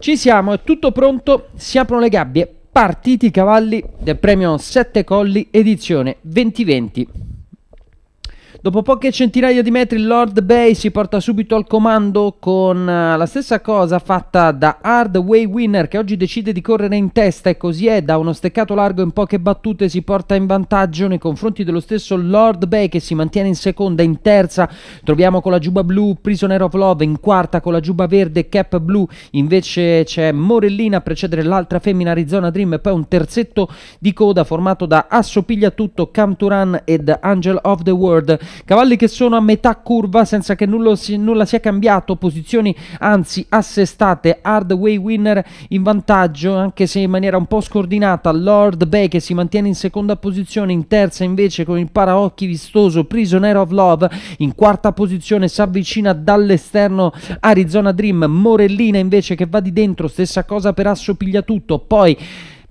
Ci siamo, è tutto pronto, si aprono le gabbie, partiti i cavalli del premio 7 Colli edizione 2020. Dopo poche centinaia di metri Lord Bay si porta subito al comando con eh, la stessa cosa fatta da Hardway Winner che oggi decide di correre in testa e così è da uno steccato largo in poche battute si porta in vantaggio nei confronti dello stesso Lord Bay che si mantiene in seconda, in terza troviamo con la giuba blu Prisoner of Love, in quarta con la giuba verde Cap Blue, invece c'è Morellina a precedere l'altra femmina Arizona Dream e poi un terzetto di coda formato da Assopiglia Tutto, Turan ed Angel of the World cavalli che sono a metà curva senza che nulla, si, nulla sia cambiato, posizioni anzi assestate, Hardway Winner in vantaggio anche se in maniera un po' scordinata, Lord Bay che si mantiene in seconda posizione, in terza invece con il paraocchi vistoso Prisoner of Love, in quarta posizione si avvicina dall'esterno Arizona Dream, Morellina invece che va di dentro, stessa cosa per Assopiglia Tutto poi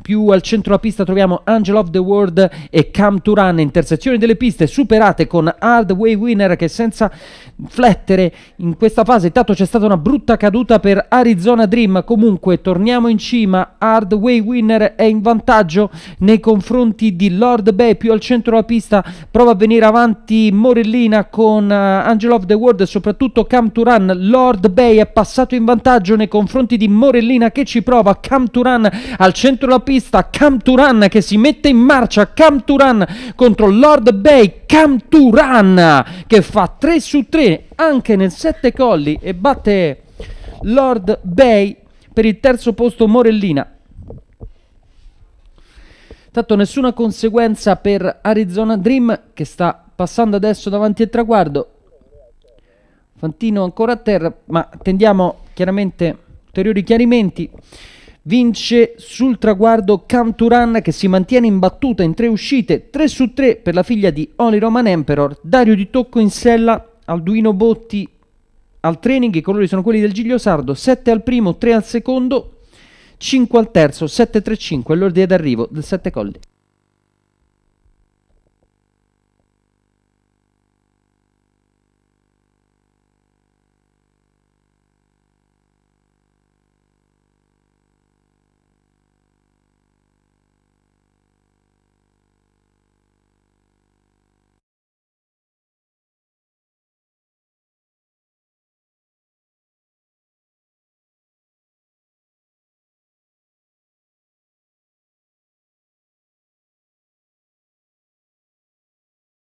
più al centro della pista troviamo Angel of the World e Come to Run, intersezioni delle piste superate con Hard Way Winner che senza flettere in questa fase, intanto c'è stata una brutta caduta per Arizona Dream, comunque torniamo in cima, Hard Way Winner è in vantaggio nei confronti di Lord Bay, più al centro della pista prova a venire avanti Morellina con uh, Angel of the World e soprattutto Come to Run, Lord Bay è passato in vantaggio nei confronti di Morellina che ci prova, Come to Run al centro della pista pista Cam Turan che si mette in marcia Cam Turan contro Lord Bay Cam Turan che fa 3 su 3 anche nel 7 colli e batte Lord Bay per il terzo posto Morellina tanto nessuna conseguenza per Arizona Dream che sta passando adesso davanti al traguardo Fantino ancora a terra ma attendiamo chiaramente ulteriori chiarimenti vince sul traguardo Canturan che si mantiene imbattuta in tre uscite, 3 su 3 per la figlia di Oli Roman Emperor, Dario Di Tocco in sella, Alduino Botti al training, i colori sono quelli del Giglio Sardo, 7 al primo, 3 al secondo, 5 al terzo, 7-3-5 l'ordine d'arrivo del 7 colli.